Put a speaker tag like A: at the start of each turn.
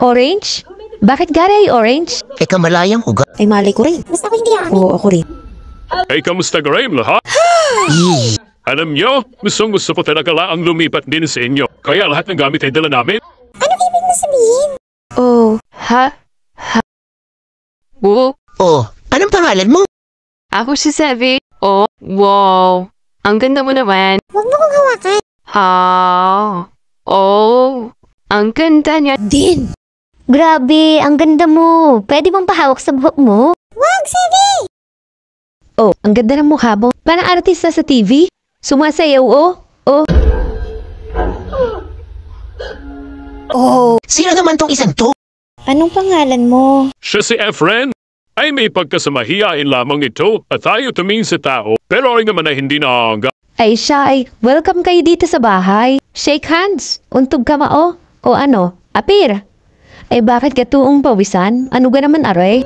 A: Orange? Bakit gari ay orange? Eh, kamalayang ugat. Ay, mali ko rin. Basta ko hindi amin. Oo, ako rin.
B: Ay, kamusta ka rin lahat? Alam nyo, gustong gusto ko talaga ang lumipat din sa inyo. Kaya lahat ng gamit ay dala namin. Ano ibig mo sabihin?
C: Oh, ha? Ha? Oo. Oh, anong pangalan mo? Ako si Sevi. Oh, wow. Ang ganda mo naman. Huwag mo kong hawakan. Ha? Oh. Ang ganda niya din.
A: Grabe, ang ganda mo. Pwede bang pahawak sa buhok mo?
C: Wag, sige!
A: Oh, ang ganda ng mukha mo. Para Parang artista sa TV. Sumasayaw, oh. Oh. Oh, sino naman tong isang to? Anong pangalan mo?
B: Siya si Efren. Ay may pagkasamahiyain lamang ito at tayo tumingin sa tao pero ay naman ay hindi na
A: Ay siya welcome kayo dito sa bahay. Shake hands. Untog kamao. Oh. O ano, apir? Ay eh, bakit ka tuong pawisan? Ano ga naman aray?